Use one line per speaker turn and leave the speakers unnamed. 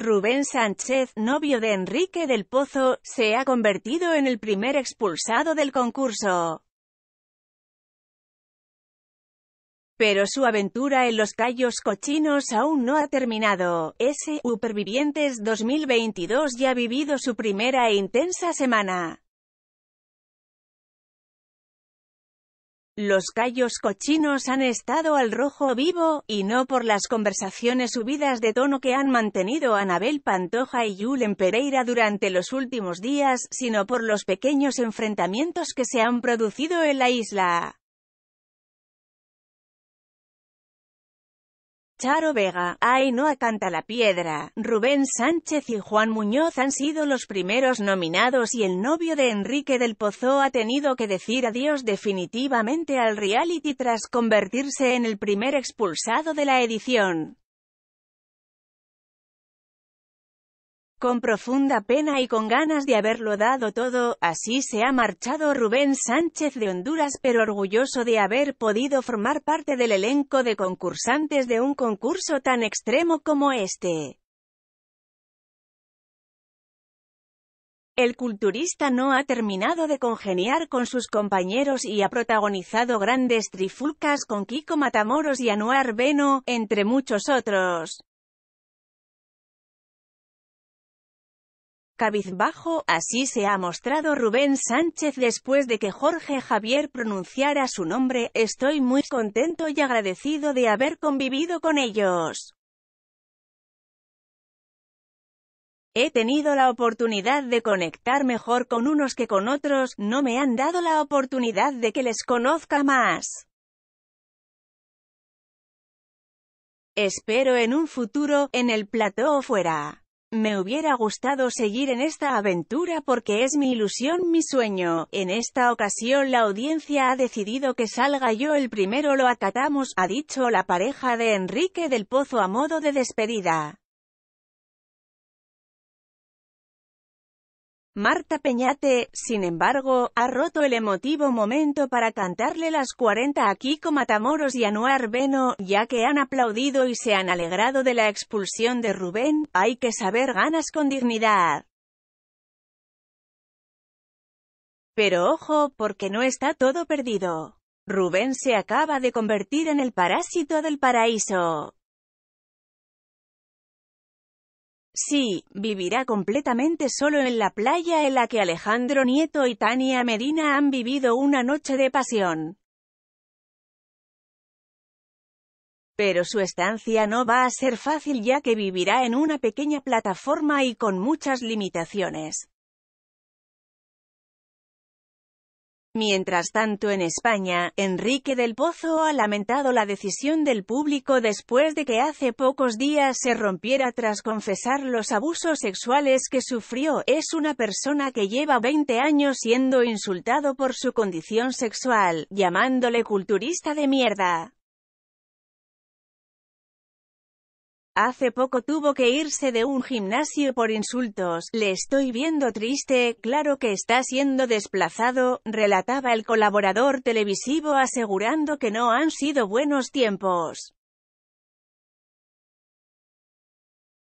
Rubén Sánchez, novio de Enrique del Pozo, se ha convertido en el primer expulsado del concurso. Pero su aventura en los callos cochinos aún no ha terminado. S. Supervivientes 2022 ya ha vivido su primera e intensa semana. Los callos cochinos han estado al rojo vivo, y no por las conversaciones subidas de tono que han mantenido Anabel Pantoja y Julen Pereira durante los últimos días, sino por los pequeños enfrentamientos que se han producido en la isla. Charo Vega, la Piedra, Rubén Sánchez y Juan Muñoz han sido los primeros nominados y el novio de Enrique del Pozo ha tenido que decir adiós definitivamente al reality tras convertirse en el primer expulsado de la edición. Con profunda pena y con ganas de haberlo dado todo, así se ha marchado Rubén Sánchez de Honduras pero orgulloso de haber podido formar parte del elenco de concursantes de un concurso tan extremo como este. El culturista no ha terminado de congeniar con sus compañeros y ha protagonizado grandes trifulcas con Kiko Matamoros y Anuar Beno, entre muchos otros. cabizbajo, así se ha mostrado Rubén Sánchez después de que Jorge Javier pronunciara su nombre, estoy muy contento y agradecido de haber convivido con ellos. He tenido la oportunidad de conectar mejor con unos que con otros, no me han dado la oportunidad de que les conozca más. Espero en un futuro, en el plató o fuera. Me hubiera gustado seguir en esta aventura porque es mi ilusión, mi sueño. En esta ocasión la audiencia ha decidido que salga yo el primero lo acatamos, ha dicho la pareja de Enrique del Pozo a modo de despedida. Marta Peñate, sin embargo, ha roto el emotivo momento para cantarle las 40 a Kiko Matamoros y Anuar Beno, ya que han aplaudido y se han alegrado de la expulsión de Rubén, hay que saber ganas con dignidad. Pero ojo, porque no está todo perdido. Rubén se acaba de convertir en el parásito del paraíso. Sí, vivirá completamente solo en la playa en la que Alejandro Nieto y Tania Medina han vivido una noche de pasión. Pero su estancia no va a ser fácil ya que vivirá en una pequeña plataforma y con muchas limitaciones. Mientras tanto en España, Enrique del Pozo ha lamentado la decisión del público después de que hace pocos días se rompiera tras confesar los abusos sexuales que sufrió. Es una persona que lleva 20 años siendo insultado por su condición sexual, llamándole culturista de mierda. Hace poco tuvo que irse de un gimnasio por insultos. Le estoy viendo triste, claro que está siendo desplazado, relataba el colaborador televisivo asegurando que no han sido buenos tiempos.